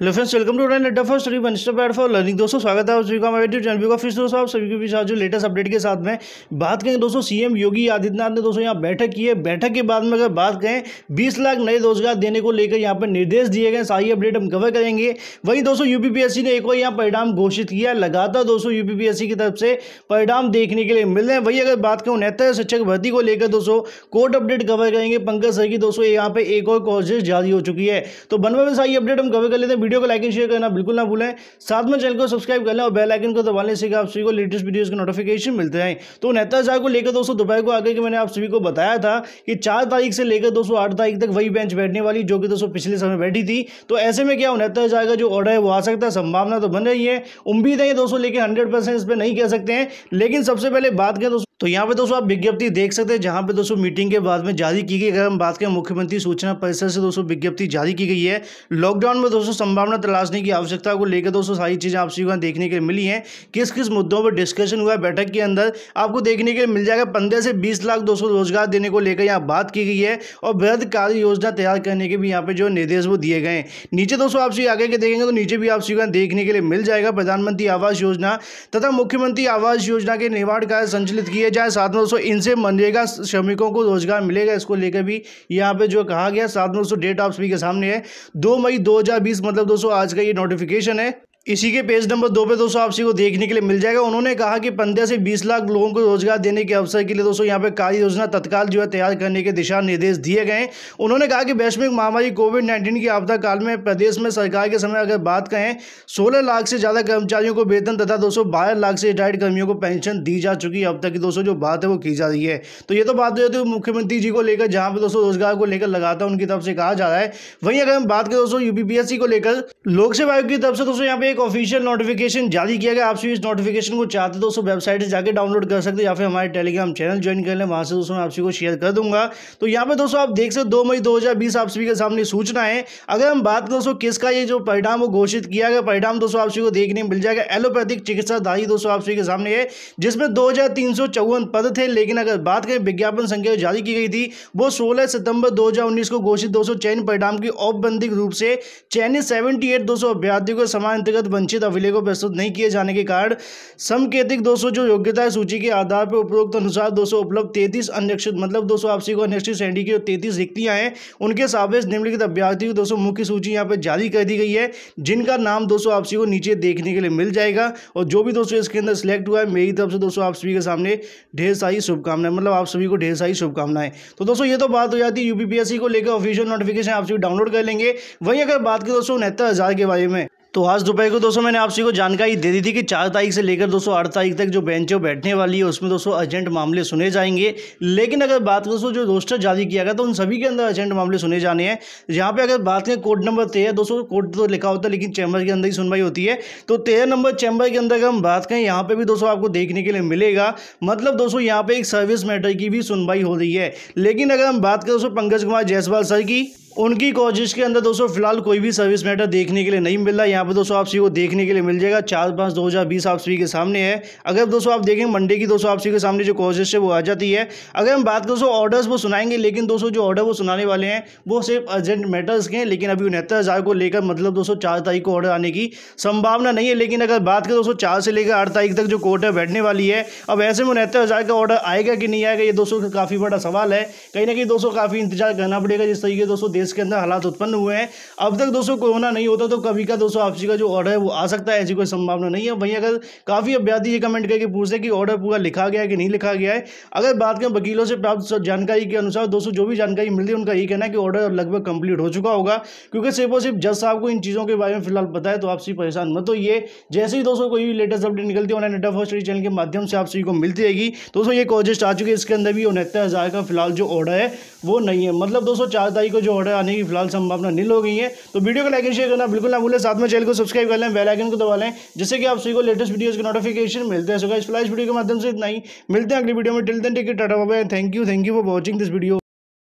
hello friends welcome to run Adda first one stop ed for learning दोस्तों स्वागत है आप सभी का हमारे यूट्यूब चैनल का फिर दोस्तों आप सभी के बीच आज जो लेटेस्ट अपडेट के साथ में बात करें दोस्तों सीएम योगी आदित्यनाथ ने दोस्तों यहाँ बैठक की है बैठक के बाद में अगर बात करें बीस लाख नए रोजगार देने को लेकर यहाँ पर निर्देश दिए गए सारी अपडेट हम कवर करेंगे वहीं दोस्तों यूपीपीएससी ने एक और यहाँ परिणाम घोषित किया लगातार दोस्तों यूपीपीएससी की तरफ से परिणाम देखने के लिए मिल रहे हैं वही अगर बात करें उनहत्तर शिक्षक भर्ती को लेकर दोस्तों कोर्ट अपडेट कवर करेंगे पंकज सर की दोस्तों यहाँ पर एक और कोशिश जारी हो चुकी है तो बनवा में सारी अपडेट हम कवर कर लेते हैं वीडियो को लाइक एंड शेयर करना बिल्कुल ना भूलें साथ में चैनल को सब्सक्राइब कर लें और बेल आइकन को दबाने से आप सभी को लेटेस्ट वीडियोज का नोटिफिकेशन मिलते हैं तो नेता हज़ार को लेकर दोस्तों दोपहर को आगे कि मैंने आप सभी को बताया था कि चार तारीख से लेकर दोस्तों आठ तारीख तक वही बेंच बैठने वाली जो कि दोस्तों पिछले समय बैठी थी तो ऐसे में क्या उनहत्तर हज़ार का जो ऑर्डर है वो आ सकता है संभावना तो बन रही है उम्मीद है दोस्तों लेकिन हंड्रेड परसेंट इस पर नहीं कह सकते हैं लेकिन सबसे पहले बात करें दोस्तों तो यहाँ पे दोस्तों आप विज्ञप्ति देख सकते हैं जहाँ पे दोस्तों मीटिंग के बाद में जारी की गई अगर हम बात करें मुख्यमंत्री सूचना परिसर से दोस्तों विज्ञप्ति जारी की गई है लॉकडाउन में दोस्तों संभावना तलाशने की आवश्यकता को लेकर दोस्तों सारी चीज़ें आपसी देखने के लिए मिली हैं किस किस मुद्दों पर डिस्कशन हुआ बैठक के अंदर आपको देखने के लिए मिल जाएगा पंद्रह से बीस लाख दोस्तों रोजगार देने को लेकर यहाँ बात की गई है और वृद्ध कार्य योजना तैयार करने के भी यहाँ पे जो निर्देश वो दिए गए नीचे दोस्तों आपसी आगे के देखेंगे तो नीचे भी आपसी देखने के लिए मिल जाएगा प्रधानमंत्री आवास योजना तथा मुख्यमंत्री आवास योजना के निर्माण कार्य संचालित किए जाए साथ में दोस्तों इनसे मनरेगा श्रमिकों को रोजगार मिलेगा इसको लेकर भी यहाँ पे जो कहा गया साथ में दोस्तों डेट ऑफ स्पीक के सामने है दो मई 2020 मतलब दोस्तों आज का ये नोटिफिकेशन है इसी के पेज नंबर दो पे दोस्तों आपसी को देखने के लिए मिल जाएगा उन्होंने कहा कि पंद्रह से बीस लाख लोगों को रोजगार देने के अवसर के लिए दोस्तों यहाँ पे कार्य योजना तत्काल जो है तैयार करने के दिशा निर्देश दिए गए उन्होंने कहा कि वैश्विक महामारी कोविड नाइन्टीन की आपदा काल में प्रदेश में सरकार के समय अगर बात करें सोलह लाख से ज़्यादा कर्मचारियों को वेतन तथा दोस्तों बारह लाख से रिटायर्ड कर्मियों को पेंशन दी जा चुकी है अब तक की दोस्तों जो बात है वो की जा रही है तो ये तो बात हो जाती तो मुख्यमंत्री जी को लेकर जहाँ पे दोस्तों रोजगार को लेकर लगातार उनकी तरफ से कहा जा रहा है वहीं अगर हम बात करें दोस्तों यूपीपीएससी को लेकर लोक सेवा आयोग की तरफ से दोस्तों यहाँ पे एक ऑफिशियल नोटिफिकेशन जारी किया गया आप सभी इस नोटिफिकेशन को चाहते दोस्तों वेबसाइट से जाकर डाउनलोड कर सकते हैं या फिर हमारे टेलीग्राम चैनल ज्वाइन कर लें वहाँ से दोस्तों मैं आप सभी को शेयर कर दूंगा तो यहाँ पे दोस्तों आप देख सकते दो मई दो आप सभी के सामने सूचना है अगर हम बात करें दोस्तों किसका ये जो परिणाम वो घोषित किया गया परिणाम दोस्तों आप सभी को देखने मिल जाएगा एलोपैथिक चिकित्साधारी दोस्तों आप सभी के सामने है जिसमें दो पद थे लेकिन अगर बात करें विज्ञापन संख्या जारी की गई थी वो सोलह सितंबर दो को घोषित दोस्तों चयन परिणाम की औपबंधिक रूप से चयनित सेवेंटी एट दो सौ अभ्यार्थियों के समान अंतर्गत वंचित अभिलेखों प्रस्तुत नहीं किए जाने के कारण समकेतिक दो जो योग्यता सूची के आधार पर उपरोक्त अनुसार 200 उपलब्ध तैतीस अनक्षित मतलब दो आपसी को अनिरक्षित श्रेणी की तैतीस रिक्तियाँ हैं उनके सापेक्ष निम्नलिखित अभ्यर्थियों की दो मुख्य सूची यहाँ पर जारी कर दी गई है जिनका नाम दो आपसी को नीचे देखने के लिए मिल जाएगा और जो भी दोस्तों इसके अंदर सिलेक्ट हुआ है मेरी तरफ से दोस्तों आप सभी के सामने ढेर सारी शुभकामनाएं मतलब आप सभी को ढेर सारी शुभकामनाएं तो दोस्तों ये तो बात हो जाती है यूपीपीएससी को लेकर ऑफिशियल नोटिफिकेशन आप सभी डाउनलोड कर लेंगे वहीं अगर बात करें दोस्तों उनहत्तर हज़ार के बारे में तो आज दोपहर को दोस्तों मैंने आप सभी को जानकारी दे दी थी कि चार तारीख से लेकर दोस्तों आठ तारीख तक जो बेंचों बैठने वाली है उसमें दोस्तों अर्जेंट मामले सुने जाएंगे लेकिन अगर बात करें दोस्तों जो रोस्टर जारी किया गया तो उन सभी के अंदर अर्जेंट मामले सुने जाने हैं यहाँ पे अगर बात करें कोर्ट नंबर तेरह दोस्तों कोर्ट तो लिखा होता है लेकिन चैम्बर के अंदर ही सुनवाई होती है तो तेरह नंबर चैम्बर के अंदर अगर हम बात करें यहाँ पर भी दोस्तों आपको देखने के लिए मिलेगा मतलब दोस्तों यहाँ पर एक सर्विस मैटर की भी सुनवाई हो रही है लेकिन अगर हम बात करें दोस्तों पंकज कुमार जायसवाल सर की उनकी कोशिश के अंदर दोस्तों फिलहाल कोई भी सर्विस मैटर देखने के लिए नहीं मिल रहा है यहाँ पर दोस्तों आप सभी को देखने के लिए मिल जाएगा चार पाँच दो हज़ार बीस आप सभी के सामने है अगर दोस्तों आप देखें मंडे की दोस्तों आप सभी के सामने जो कोशिश है वो आ जाती है अगर हम बात दोस्तों ऑर्डर्स वो सुनाएंगे लेकिन दोस्तों जो ऑर्डर वो सुनाने वाले हैं वो सिर्फ अर्जेंट मैटर्स के हैं लेकिन अभी उनहत्तर हज़ार को लेकर मतलब दोस्तों चार तारीख को ऑर्डर आने की संभावना नहीं है लेकिन अगर बात करें दोस्तों चार से लेकर आठ तारीख तक जो कोर्ट है बैठने वाली है अब ऐसे में उनहत्तर हज़ार का ऑर्डर आएगा कि नहीं आएगा ये दोस्तों का काफ़ी बड़ा सवाल है कहीं ना कहीं दोस्तों काफ़ी इंतजार करना पड़ेगा जिस तरीके दोस्तों देश के अंदर हालात उत्पन्न हुए हैं अब तक दोस्तों कोरोना नहीं होता तो कभी का दोस्तों आपसी का जो ऑर्डर है वो आ सकता है ऐसी कोई संभावना नहीं है वहीं अगर काफ़ी अभ्यार्थी ये कमेंट करके पूछते हैं कि ऑर्डर पूरा लिखा गया है कि नहीं लिखा गया है अगर बात करें वकीलों से प्राप्त जानकारी के अनुसार दोस्तों जो भी जानकारी मिलती है उनका ये कहना है कि ऑर्डर लगभग कंप्लीट हो चुका होगा क्योंकि सिर्फ और सिर्फ जज साहब को इन चीज़ों के बारे में फिलहाल बताए तो आपसी परेशान मत हो ये जैसे ही दोस्तों कोई भी लेटेस्ट अपडेट निकलती है ऑनलाइन डेटा फर्स्ट चैनल के माध्यम से आप सभी को मिलती रहेगी दोस्तों ये कॉजेस्ट आ चुकी है इसके अंदर भी उनहत्तर हज़ार का फिलहाल जो ऑर्डर है वो नहीं है मतलब दोस्तों चार तारीख को जो ऑर्डर ज़्यादा आने की फिलहाल संभावना नील हो गई है तो वीडियो को लाइक एंड शेयर करना बिल्कुल ना भूलें साथ में चैनल को सब्सक्राइब कर लें बेलाइकन को दबा लें जिससे कि आप सभी को लेटेस्ट वीडियोज़ की नोटिफिकेशन मिलते हैं सो इस फ्लाइस वीडियो के माध्यम से इतना ही मिलते हैं अगली वीडियो में टिल दिन टिकट टाटा बाबा thank you thank you for watching this video